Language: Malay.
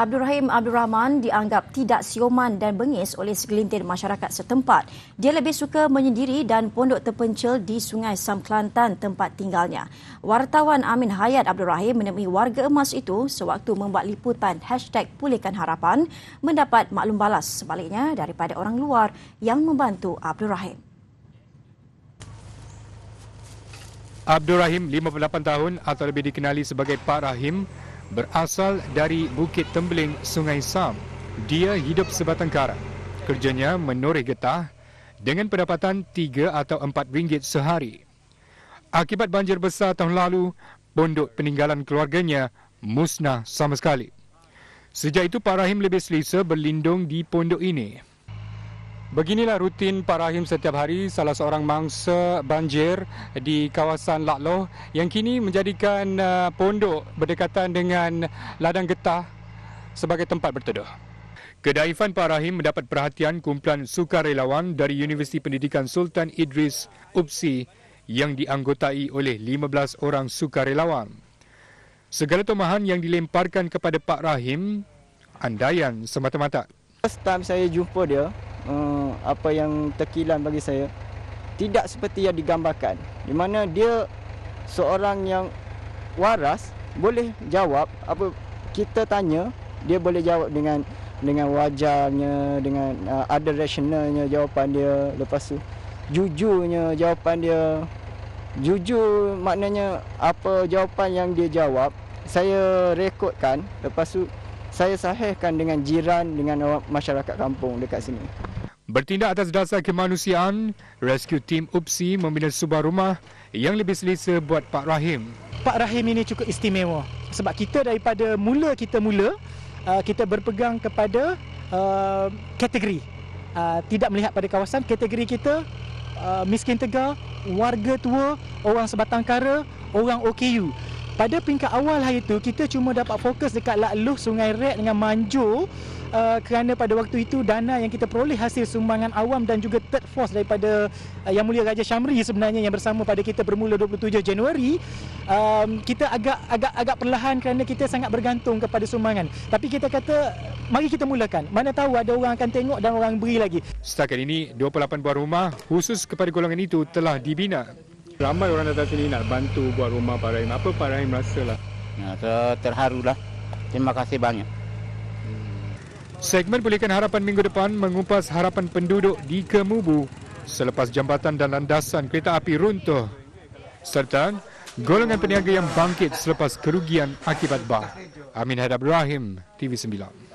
Abdul Rahim Abdul Rahman dianggap tidak sioman dan bengis oleh segelintir masyarakat setempat. Dia lebih suka menyendiri dan pondok terpencil di Sungai Sam Kelantan tempat tinggalnya. Wartawan Amin Hayat Abdul Rahim menemui warga emas itu sewaktu membuat liputan hashtag pulihkan harapan mendapat maklum balas sebaliknya daripada orang luar yang membantu Abdul Rahim. Abdul Rahim, 58 tahun atau lebih dikenali sebagai Pak Rahim, Berasal dari Bukit Tembeling Sungai Sam, dia hidup sebatang kara. Kerjanya menoreh getah dengan pendapatan 3 atau 4 ringgit sehari. Akibat banjir besar tahun lalu, pondok peninggalan keluarganya musnah sama sekali. Sejak itu Pak Rahim lebih selesa berlindung di pondok ini. Beginilah rutin Pak Rahim setiap hari salah seorang mangsa banjir di kawasan Lakloh yang kini menjadikan uh, pondok berdekatan dengan ladang getah sebagai tempat berteduh. Kedaifan Pak Rahim mendapat perhatian kumpulan sukarelawan dari Universiti Pendidikan Sultan Idris UPSI yang dianggotai oleh 15 orang sukarelawan. Segala tomahan yang dilemparkan kepada Pak Rahim, andaian semata-mata. First time saya jumpa dia, Eh, apa yang terkilan bagi saya tidak seperti yang digambarkan di mana dia seorang yang waras boleh jawab apa kita tanya dia boleh jawab dengan dengan wajarnya dengan uh, ada rasionalnya jawapan dia lepas tu jujurnya jawapan dia jujur maknanya apa jawapan yang dia jawab saya rekodkan lepas tu saya sahihkan dengan jiran dengan masyarakat kampung dekat sini. Bertindak atas dasar kemanusiaan, rescue team UPSI membina sebuah rumah yang lebih selesa buat Pak Rahim. Pak Rahim ini cukup istimewa sebab kita daripada mula kita mula uh, kita berpegang kepada uh, kategori. Uh, tidak melihat pada kawasan, kategori kita miskin tegar, warga tua, orang sebatang kara, orang OKU pada peringkat awal hari itu kita cuma dapat fokus dekat Lakluh Sungai Red dengan Manjo uh, kerana pada waktu itu dana yang kita peroleh hasil sumbangan awam dan juga third force daripada uh, Yang Mulia Raja Syamri sebenarnya yang bersama pada kita bermula 27 Januari um, kita agak agak agak perlahan kerana kita sangat bergantung kepada sumbangan tapi kita kata mari kita mulakan mana tahu ada orang akan tengok dan orang beri lagi setakat ini 28 buah rumah khusus kepada golongan itu telah dibina Ramai orang datang sini nak bantu buat rumah Pak Rahim. Apa Pak Rahim rasalah? Ya, Terharu lah. Terima kasih banyak. Segmen Pulihkan Harapan minggu depan mengupas harapan penduduk di Kemubu selepas jambatan dan landasan kereta api runtuh serta golongan peniaga yang bangkit selepas kerugian akibat bah. Amin Hadab Rahim, TV9.